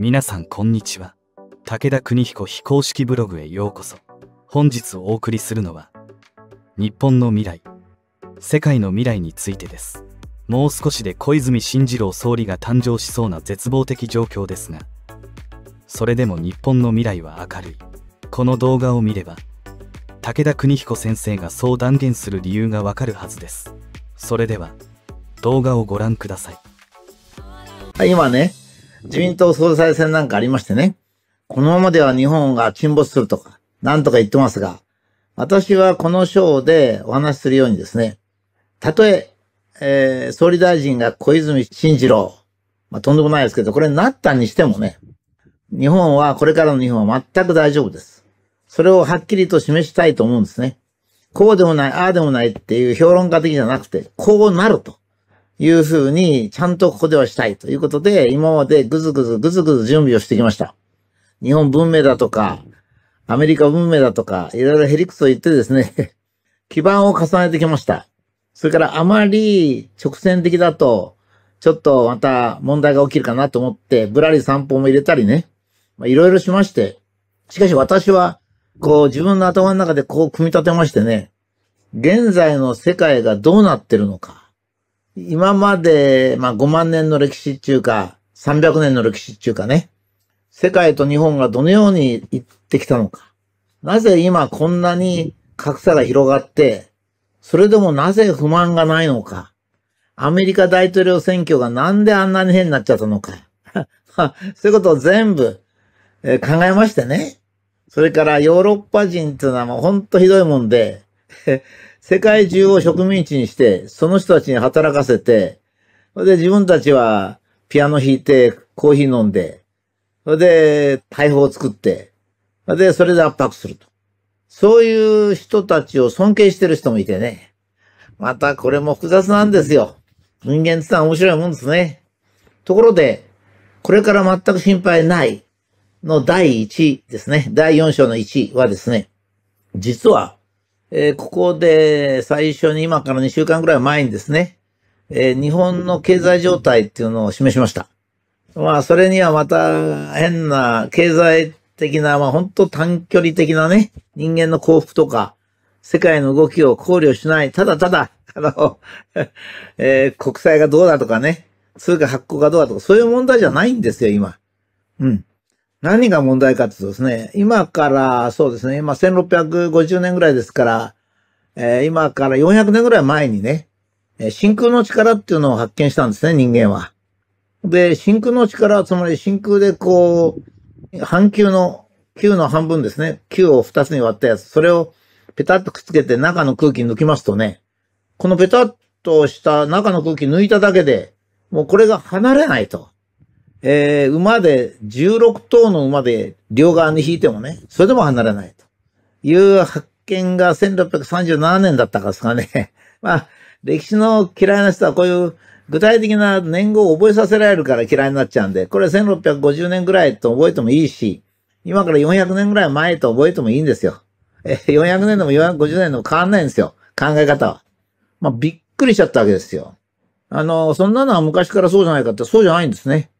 皆さんこんにちは武田邦彦非公式ブログへようこそ本日お送りするのは日本の未来世界の未来についてですもう少しで小泉進次郎総理が誕生しそうな絶望的状況ですがそれでも日本の未来は明るいこの動画を見れば武田邦彦先生がそう断言する理由がわかるはずですそれでは動画をご覧ください今ね自民党総裁選なんかありましてね、このままでは日本が沈没するとか、なんとか言ってますが、私はこの章でお話しするようにですね、たとええー、総理大臣が小泉進次郎、まあ、とんでもないですけど、これになったにしてもね、日本は、これからの日本は全く大丈夫です。それをはっきりと示したいと思うんですね。こうでもない、ああでもないっていう評論家的じゃなくて、こうなると。いうふうに、ちゃんとここではしたいということで、今までぐずぐずぐずぐず準備をしてきました。日本文明だとか、アメリカ文明だとか、いろいろヘリクスを言ってですね 基盤を重ねてきました。それからあまり直線的だと、ちょっとまた問題が起きるかなと思って、ぶらり散歩も入れたりね、まいろいろしまして、しかし私は、こう自分の頭の中でこう組み立てましてね、現在の世界がどうなってるのか、今まで、まあ、5万年の歴史っていうか、300年の歴史っていうかね、世界と日本がどのように行ってきたのか。なぜ今こんなに格差が広がって、それでもなぜ不満がないのか。アメリカ大統領選挙がなんであんなに変になっちゃったのか。そういうことを全部、えー、考えましてね。それからヨーロッパ人っていうのはもうほんとひどいもんで、世界中を植民地にして、その人たちに働かせて、それで自分たちはピアノ弾いて、コーヒー飲んで、それで大砲を作って、それでそれで圧迫すると。そういう人たちを尊敬してる人もいてね。またこれも複雑なんですよ。人間ってのは面白いもんですね。ところで、これから全く心配ないの第1位ですね。第4章の1位はですね、実はえー、ここで最初に今から2週間ぐらい前にですね、えー、日本の経済状態っていうのを示しました。まあ、それにはまた変な経済的な、まあ、本当短距離的なね、人間の幸福とか、世界の動きを考慮しない、ただただ、あの、えー、国債がどうだとかね、通貨発行がどうだとか、そういう問題じゃないんですよ、今。うん。何が問題かというとですね、今からそうですね、今1650年ぐらいですから、えー、今から400年ぐらい前にね、真空の力っていうのを発見したんですね、人間は。で、真空の力、つまり真空でこう、半球の、球の半分ですね、球を2つに割ったやつ、それをペタッとくっつけて中の空気抜きますとね、このペタッとした中の空気抜いただけで、もうこれが離れないと。えー、馬で、16頭の馬で両側に引いてもね、それでも離れないという発見が1637年だったかですかね。まあ、歴史の嫌いな人はこういう具体的な年号を覚えさせられるから嫌いになっちゃうんで、これ1650年ぐらいと覚えてもいいし、今から400年ぐらい前と覚えてもいいんですよ。え、400年でも450年でも変わんないんですよ。考え方は。まあ、びっくりしちゃったわけですよ。あの、そんなのは昔からそうじゃないかって、そうじゃないんですね。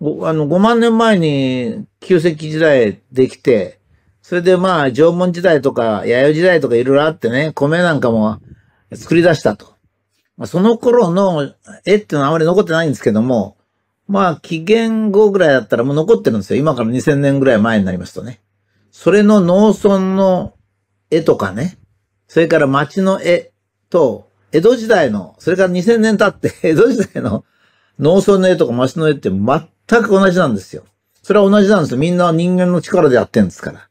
あの、5万年前に旧石器時代できて、それでまあ、縄文時代とか、弥生時代とかいろいろあってね、米なんかも作り出したと。まあ、その頃の絵っていうのはあまり残ってないんですけども、まあ、紀元後ぐらいだったらもう残ってるんですよ。今から2000年ぐらい前になりますとね。それの農村の絵とかね、それから町の絵と、江戸時代の、それから2000年経って江戸時代の農村の絵とか町の絵って全く同じなんですよ。それは同じなんですよ。みんな人間の力でやってんですから。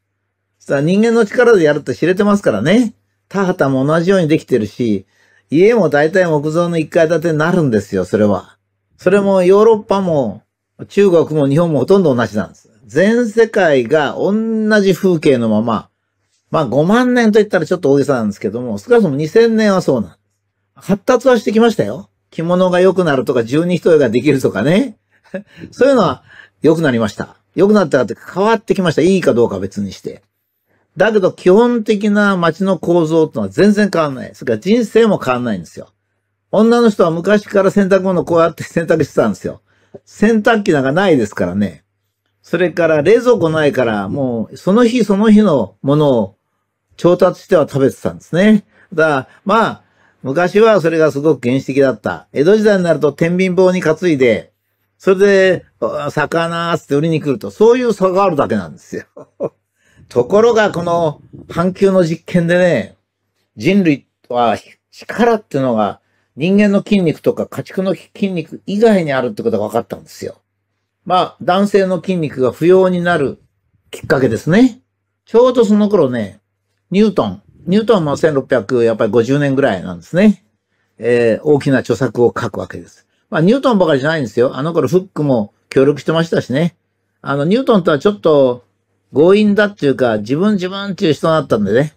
さあ人間の力でやるって知れてますからね。田畑も同じようにできてるし、家も大体木造の一階建てになるんですよ、それは。それもヨーロッパも中国も日本もほとんど同じなんです。全世界が同じ風景のまま、まあ5万年と言ったらちょっと大げさなんですけども、少なくとも2000年はそうなんです。発達はしてきましたよ。着物が良くなるとか、十二人ができるとかね。そういうのは良くなりました。良くなったって変わってきました。いいかどうか別にして。だけど基本的な街の構造ってのは全然変わんない。それから人生も変わんないんですよ。女の人は昔から洗濯物こうやって 洗濯してたんですよ。洗濯機なんかないですからね。それから冷蔵庫ないからもうその日その日のものを調達しては食べてたんですね。だから、まあ、昔はそれがすごく原始的だった。江戸時代になると天秤棒に担いで、それで、魚ーって売りに来ると、そういう差があるだけなんですよ。ところが、この半球の実験でね、人類は力っていうのが人間の筋肉とか家畜の筋肉以外にあるってことが分かったんですよ。まあ、男性の筋肉が不要になるきっかけですね。ちょうどその頃ね、ニュートン、ニュートンも1600、やっぱり50年ぐらいなんですね。えー、大きな著作を書くわけです。まあ、ニュートンばかりじゃないんですよ。あの頃フックも協力してましたしね。あの、ニュートンとはちょっと強引だっていうか、自分自分っていう人だったんでね。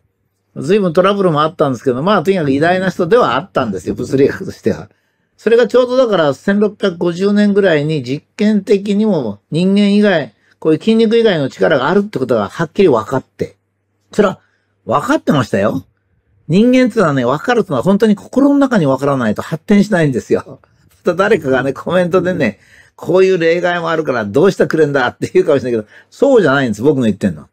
随分トラブルもあったんですけど、まあ、とにかく偉大な人ではあったんですよ、物理学としては。それがちょうどだから1650年ぐらいに実験的にも人間以外、こういう筋肉以外の力があるってことがはっきり分かって。それは分かってましたよ。人間ってのはね、分かるってのは本当に心の中に分からないと発展しないんですよ。また誰かがね、コメントでね、こういう例外もあるからどうしてくれんだって言うかもしれないけど、そうじゃないんです、僕の言ってんの。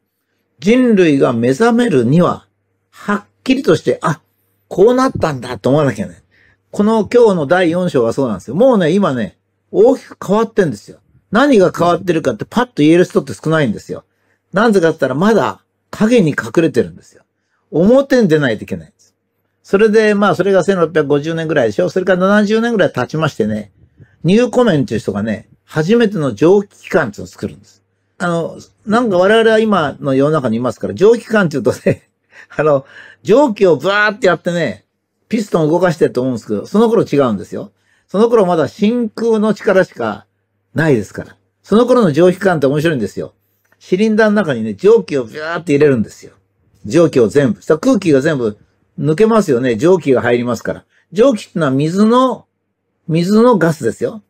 人類が目覚めるには、はっきりとして、あ、こうなったんだと思わなきゃね。この今日の第4章はそうなんですよ。もうね、今ね、大きく変わってんですよ。何が変わってるかってパッと言える人って少ないんですよ。なぜかって言ったらまだ影に隠れてるんですよ。表に出ないといけないんです。それで、まあ、それが1650年ぐらいでしょそれから70年ぐらい経ちましてね、ニューコメンという人がね、初めての蒸気機関っていうのを作るんです。あの、なんか我々は今の世の中にいますから、蒸気機関っていうとね、あの、蒸気をワーってやってね、ピストン動かしてると思うんですけど、その頃違うんですよ。その頃まだ真空の力しかないですから。その頃の蒸気機関って面白いんですよ。シリンダーの中にね、蒸気をビューって入れるんですよ。蒸気を全部。さ空気が全部抜けますよね。蒸気が入りますから。蒸気ってのは水の、水のガスですよ。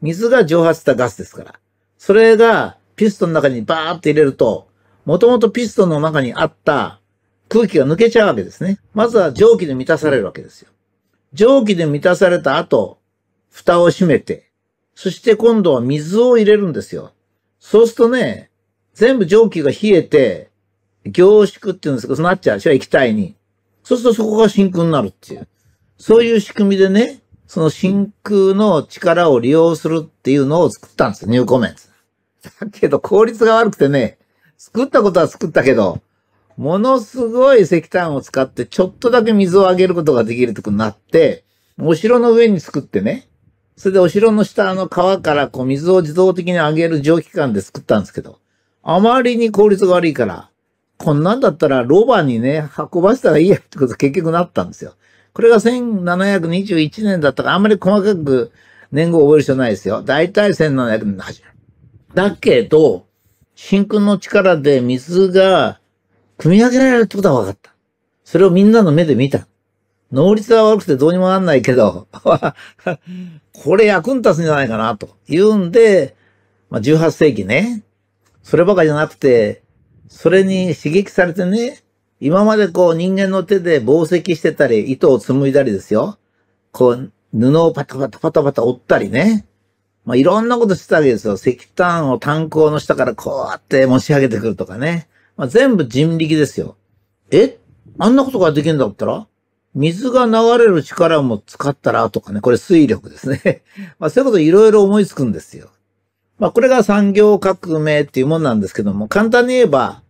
水が蒸発したガスですから。それがピストンの中にバーって入れると、もともとピストンの中にあった空気が抜けちゃうわけですね。まずは蒸気で満たされるわけですよ。蒸気で満たされた後、蓋を閉めて、そして今度は水を入れるんですよ。そうするとね、全部蒸気が冷えて、凝縮っていうんですけど、そうなっちゃうでしょ液体に。そうするとそこが真空になるっていう。そういう仕組みでね、その真空の力を利用するっていうのを作ったんですよ、ニューコメンツ。だけど効率が悪くてね、作ったことは作ったけど、ものすごい石炭を使ってちょっとだけ水をあげることができるとこになって、お城の上に作ってね、それでお城の下の川からこう水を自動的に上げる蒸気機関で作ったんですけど、あまりに効率が悪いから、こんなんだったらロバにね、運ばせたらいいやってこと結局なったんですよ。これが1721年だったから、あんまり細かく年号覚える必要ないですよ。大体1700年の初め。だけど、真空の力で水が組み上げられるってことは分かった。それをみんなの目で見た。能率は悪くてどうにもなんないけど これ役に立つんじゃないかなというんで、まあ、18世紀ね、そればかりじゃなくて、それに刺激されてね、今までこう人間の手で紡績してたり、糸を紡いだりですよ。こう、布をパタパタパタパタ折ったりね。まあ、いろんなことしてたわけですよ。石炭を炭鉱の下からこうやって持ち上げてくるとかね。まあ、全部人力ですよ。えあんなことができるんだったら水が流れる力も使ったらとかね。これ水力ですね。まあ、そういうこといろいろ思いつくんですよ。まあ、これが産業革命っていうもんなんですけども、簡単に言えば、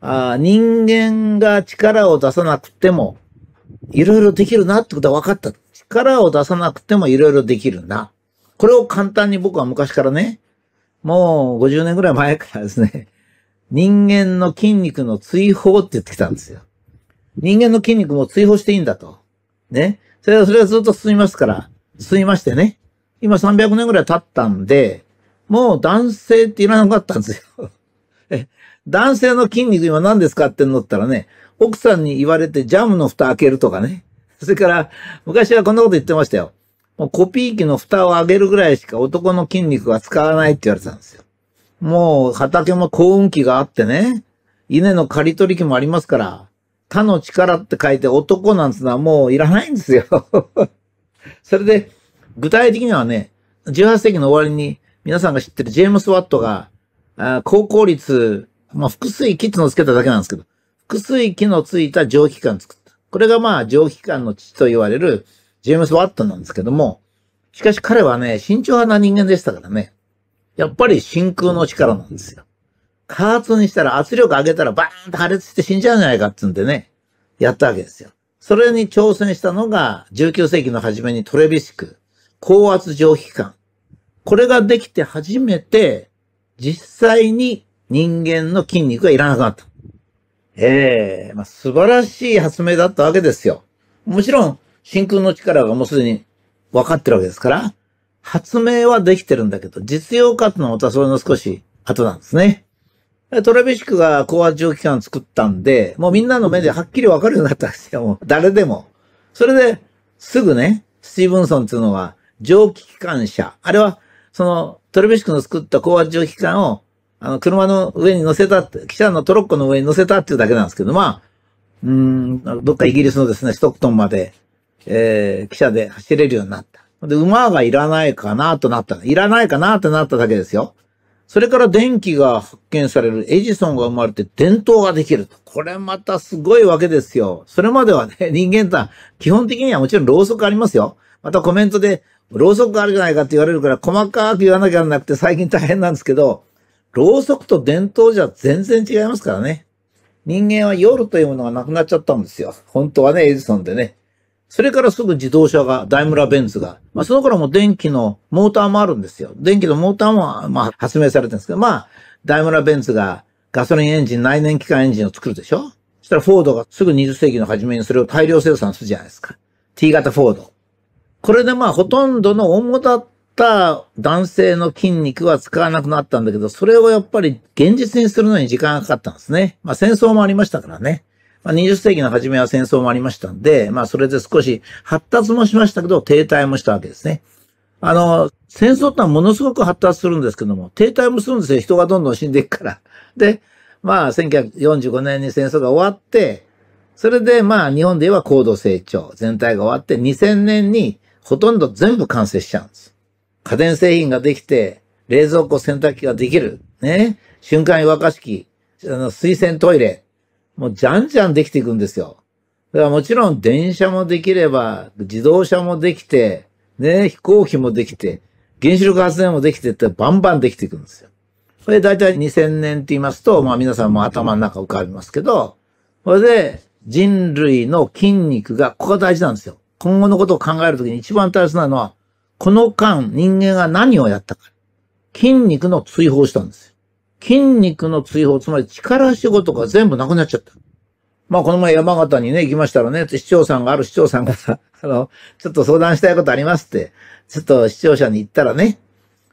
あ人間が力を出さなくても、いろいろできるなってことは分かった。力を出さなくてもいろいろできるな。これを簡単に僕は昔からね、もう50年ぐらい前からですね、人間の筋肉の追放って言ってきたんですよ。人間の筋肉も追放していいんだと。ね。それは、それはずっと進みますから、進みましてね。今300年ぐらい経ったんで、もう男性っていらなかったんですよ。男性の筋肉今何ですかって乗のったらね、奥さんに言われてジャムの蓋開けるとかね。それから、昔はこんなこと言ってましたよ。もうコピー機の蓋を上げるぐらいしか男の筋肉は使わないって言われたんですよ。もう畑も幸運期があってね、稲の刈り取り機もありますから、他の力って書いて男なんつうのはもういらないんですよ。それで、具体的にはね、18世紀の終わりに皆さんが知ってるジェームス・ワットが、あ高効率、まあ、複数機のつけただけなんですけど、複数機のついた蒸気機関作った。これがまあ、蒸気機関の父と言われるジェームス・ワットなんですけども、しかし彼はね、慎重派な人間でしたからね。やっぱり真空の力なんですよ。加圧にしたら圧力上げたらバーンと破裂して死んじゃうんじゃないかってんでね、やったわけですよ。それに挑戦したのが19世紀の初めにトレビスク、高圧蒸気機関。これができて初めて、実際に人間の筋肉がいらなくなった。ええー、まあ、素晴らしい発明だったわけですよ。もちろん、真空の力がもうすでに分かってるわけですから、発明はできてるんだけど、実用化ってのはまたそれの少し後なんですね。トラビシクが高圧蒸気管作ったんで、もうみんなの目ではっきり分かるようになったんですよ。もう誰でも。それで、すぐね、スティーブンソンっていうのは、蒸気機関車、あれはその、トルベシクの作った高圧蒸気機関を、あの、車の上に乗せた、汽車のトロッコの上に乗せたっていうだけなんですけど、まあ、うん、どっかイギリスのですね、ストックトンまで、えー、汽車で走れるようになった。で、馬がいらないかなとなった。いらないかなとなっただけですよ。それから電気が発見される、エジソンが生まれて伝統ができると。これまたすごいわけですよ。それまではね、人間とは基本的にはもちろんろうそくありますよ。またコメントで、ろうそくあるじゃないかって言われるから、細かく言わなきゃなくて最近大変なんですけど、ろうそくと伝統じゃ全然違いますからね。人間は夜というものがなくなっちゃったんですよ。本当はね、エジソンでね。それからすぐ自動車が、ダイムラベンツが。まあ、その頃も電気のモーターもあるんですよ。電気のモーターも、まあ、発明されてるんですけど、まあ、ダイムラベンツがガソリンエンジン、内燃機関エンジンを作るでしょそしたらフォードがすぐ20世紀の初めにそれを大量生産するじゃないですか。T 型フォード。これでまあほとんどの主だった男性の筋肉は使わなくなったんだけど、それをやっぱり現実にするのに時間がかかったんですね。まあ戦争もありましたからね。まあ、20世紀の初めは戦争もありましたんで、まあそれで少し発達もしましたけど、停滞もしたわけですね。あの、戦争ってのはものすごく発達するんですけども、停滞もするんですよ。人がどんどん死んでいくから。で、まあ、1945年に戦争が終わって、それでまあ、日本で言えば高度成長全体が終わって、2000年にほとんど全部完成しちゃうんです。家電製品ができて、冷蔵庫、洗濯機ができる。ね。瞬間湯沸かし器、あの、水洗トイレ。もうじゃんじゃんできていくんですよ。だからもちろん電車もできれば、自動車もできて、ね、飛行機もできて、原子力発電もできてって、バンバンできていくんですよ。これ大体2000年って言いますと、まあ皆さんも頭の中浮かびますけど、これで人類の筋肉が、ここが大事なんですよ。今後のことを考えるときに一番大切なのは、この間人間が何をやったか。筋肉の追放したんですよ。筋肉の追放、つまり力仕事が全部なくなっちゃった。まあ、この前山形にね、行きましたらね、市長さんが、ある市長さんがさ、あの、ちょっと相談したいことありますって、ちょっと市長者に言ったらね、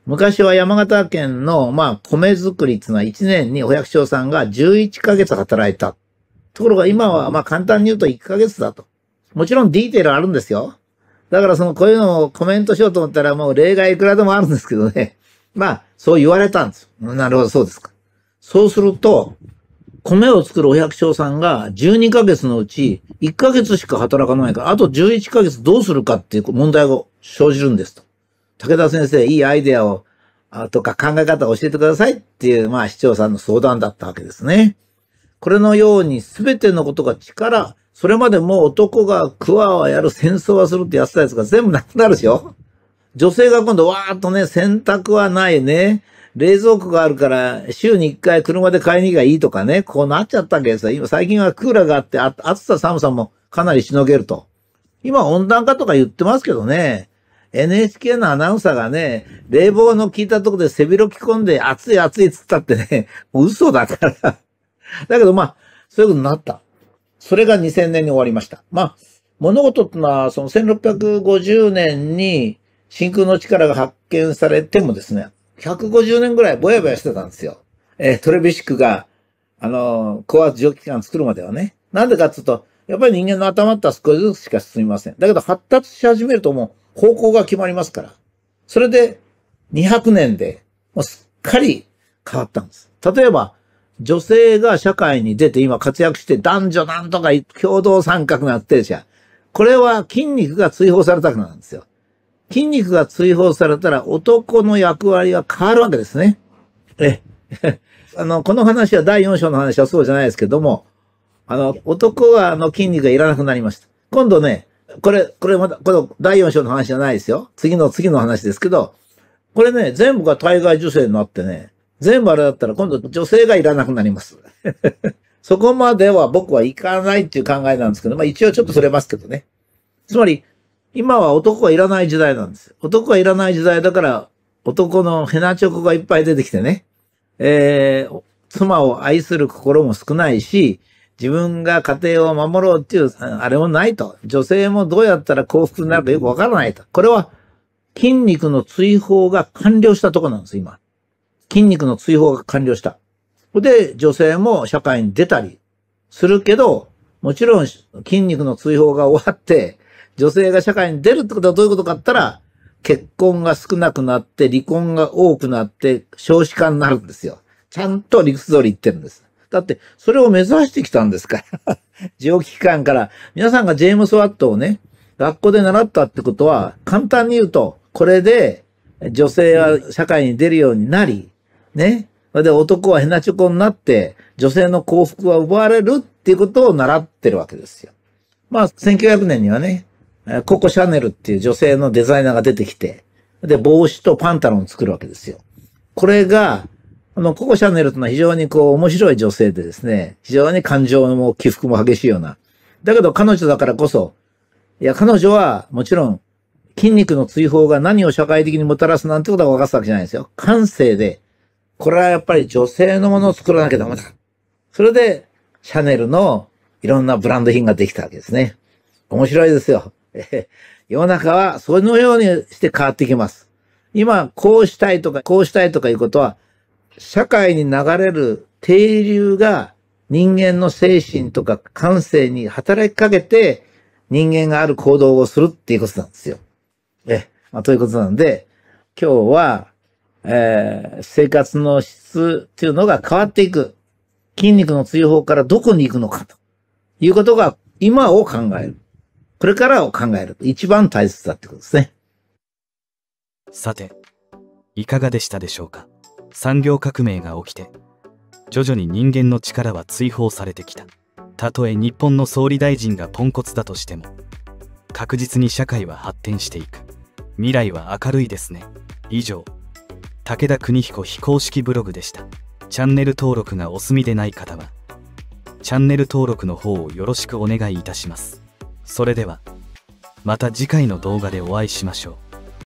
昔は山形県の、まあ、米作りっていうのは1年にお百姓さんが11ヶ月働いた。ところが今は、まあ、簡単に言うと1ヶ月だと。もちろんディテールあるんですよ。だからそのこういうのをコメントしようと思ったらもう例外いくらでもあるんですけどね。まあ、そう言われたんです。なるほど、そうですか。そうすると、米を作るお百姓さんが12ヶ月のうち1ヶ月しか働かないから、あと11ヶ月どうするかっていう問題が生じるんですと。武田先生、いいアイデアを、とか考え方を教えてくださいっていう、まあ市長さんの相談だったわけですね。これのように全てのことが力、それまでも男がクワはやる、戦争はするってやってたやつが全部なくなるでしょ女性が今度わーっとね、洗濯はないね。冷蔵庫があるから週に一回車で買いに行きゃいいとかね。こうなっちゃったけすよ。今最近はクーラーがあってあ、暑さ寒さもかなりしのげると。今温暖化とか言ってますけどね。NHK のアナウンサーがね、冷房の効いたとこで背広着込んで暑い暑いっつったってね、もう嘘だから。だけどまあ、そういうことになった。それが2000年に終わりました。まあ、物事ってのは、その1650年に真空の力が発見されてもですね、150年ぐらいぼやぼやしてたんですよ。えー、トレビシックが、あのー、高圧蒸気機関作るまではね。なんでかってうと、やっぱり人間の頭って少しずつしか進みません。だけど発達し始めるともう方向が決まりますから。それで200年でもうすっかり変わったんです。例えば、女性が社会に出て今活躍して男女なんとか共同参画なってるじゃん。これは筋肉が追放されたくななんですよ。筋肉が追放されたら男の役割は変わるわけですね。え、あの、この話は第4章の話はそうじゃないですけども、あの、男はあの筋肉がいらなくなりました。今度ね、これ、これまた、この第4章の話じゃないですよ。次の次の話ですけど、これね、全部が対外受精になってね、全部あれだったら今度女性がいらなくなります。そこまでは僕はいかないっていう考えなんですけど、まあ一応ちょっとそれますけどね。つまり、今は男はいらない時代なんです。男はいらない時代だから、男のヘナチョコがいっぱい出てきてね。えー、妻を愛する心も少ないし、自分が家庭を守ろうっていう、あれもないと。女性もどうやったら幸福になるかよくわからないと。これは、筋肉の追放が完了したとこなんです、今。筋肉の追放が完了した。で、女性も社会に出たりするけど、もちろん筋肉の追放が終わって、女性が社会に出るってことはどういうことかって言ったら、結婚が少なくなって、離婚が多くなって、少子化になるんですよ。ちゃんと理屈通り言ってるんです。だって、それを目指してきたんですから。上機関から、皆さんがジェームス・ワットをね、学校で習ったってことは、簡単に言うと、これで女性は社会に出るようになり、ね。で男はヘナチョコになって、女性の幸福は奪われるっていうことを習ってるわけですよ。まあ、1900年にはね、ココ・シャネルっていう女性のデザイナーが出てきて、で、帽子とパンタロンを作るわけですよ。これが、あの、ココ・シャネルというのは非常にこう、面白い女性でですね、非常に感情も起伏も激しいような。だけど彼女だからこそ、いや、彼女はもちろん、筋肉の追放が何を社会的にもたらすなんてことは分かったわけじゃないですよ。感性で、これはやっぱり女性のものを作らなきゃダメだ。それで、シャネルのいろんなブランド品ができたわけですね。面白いですよ。世の中はそのようにして変わってきます。今、こうしたいとか、こうしたいとかいうことは、社会に流れる定流が人間の精神とか感性に働きかけて、人間がある行動をするっていうことなんですよ。え、まあ、ということなんで、今日はえー、生活の質っていうのが変わっていく。筋肉の追放からどこに行くのかということが今を考える。これからを考える。一番大切だってことですね。さて、いかがでしたでしょうか産業革命が起きて、徐々に人間の力は追放されてきた。たとえ日本の総理大臣がポンコツだとしても、確実に社会は発展していく。未来は明るいですね。以上。武田邦彦非公式ブログでした。チャンネル登録がお済みでない方は、チャンネル登録の方をよろしくお願いいたします。それでは、また次回の動画でお会いしましょう。